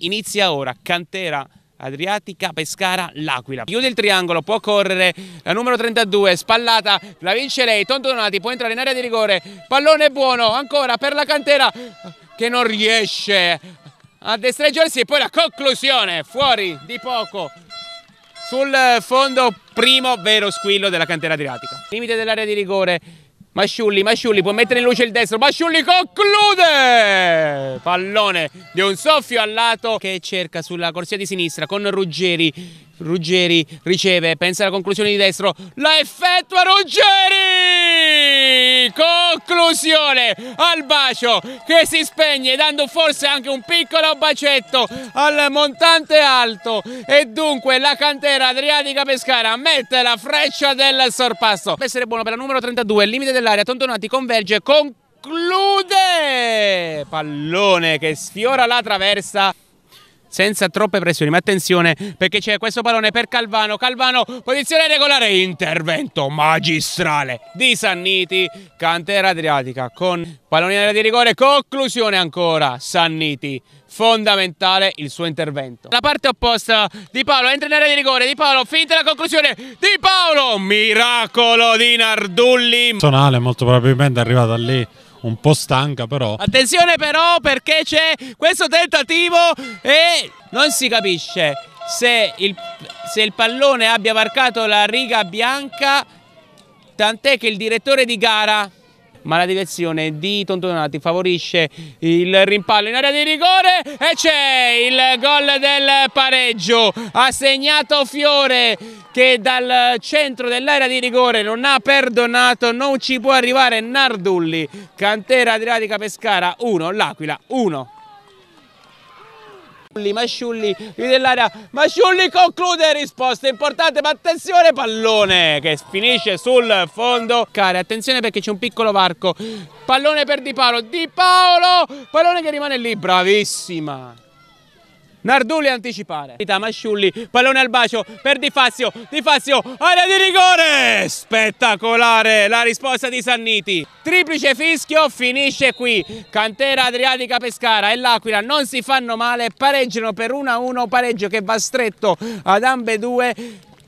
Inizia ora Cantera Adriatica, Pescara, L'Aquila. Chiude il triangolo, può correre la numero 32, spallata, la vince lei, Tontonati può entrare in area di rigore, pallone buono ancora per la Cantera che non riesce a destreggiarsi e poi la conclusione fuori di poco sul fondo primo vero squillo della Cantera Adriatica. Limite dell'area di rigore Masciulli, Masciulli può mettere in luce il destro, Masciulli conclude! Pallone di un soffio al lato che cerca sulla corsia di sinistra con Ruggeri, Ruggeri riceve, pensa alla conclusione di destro, la effettua Ruggeri! conclusione al bacio che si spegne dando forse anche un piccolo bacetto al montante alto e dunque la cantera Adriatica Pescara mette la freccia del sorpasso. Per essere buono per la numero 32, il limite dell'area, Tontonati converge, conclude! Pallone che sfiora la traversa senza troppe pressioni, ma attenzione perché c'è questo pallone per Calvano, Calvano posizione regolare, intervento magistrale di Sanniti, cantera adriatica con pallonina di rigore, conclusione ancora Sanniti fondamentale il suo intervento. La parte opposta di Paolo entra in area di rigore, Di Paolo finta la conclusione, Di Paolo, miracolo di Nardulli. Personale molto probabilmente è arrivata lì un po' stanca però. Attenzione però perché c'è questo tentativo e non si capisce se il, se il pallone abbia varcato la riga bianca, tant'è che il direttore di gara ma la direzione di Tontonati favorisce il rimpallo in area di rigore e c'è il gol del pareggio ha segnato Fiore che dal centro dell'area di rigore non ha perdonato non ci può arrivare Nardulli cantera Adriatica Pescara 1 L'Aquila 1 Masciulli dell'area, Masciulli conclude, risposta importante, ma attenzione, pallone che finisce sul fondo. Care, attenzione perché c'è un piccolo varco, pallone per Di Paolo, Di Paolo, pallone che rimane lì, bravissima. Narduli anticipare. Masciulli, pallone al bacio per Di Fazio, Di Fazio, area di rigore! Spettacolare la risposta di Sanniti. Triplice fischio, finisce qui. Cantera Adriatica Pescara e l'Aquila non si fanno male, pareggiano per 1-1, pareggio che va stretto ad ambedue.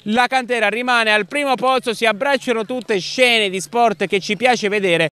La cantera rimane al primo pozzo, si abbracciano tutte scene di sport che ci piace vedere.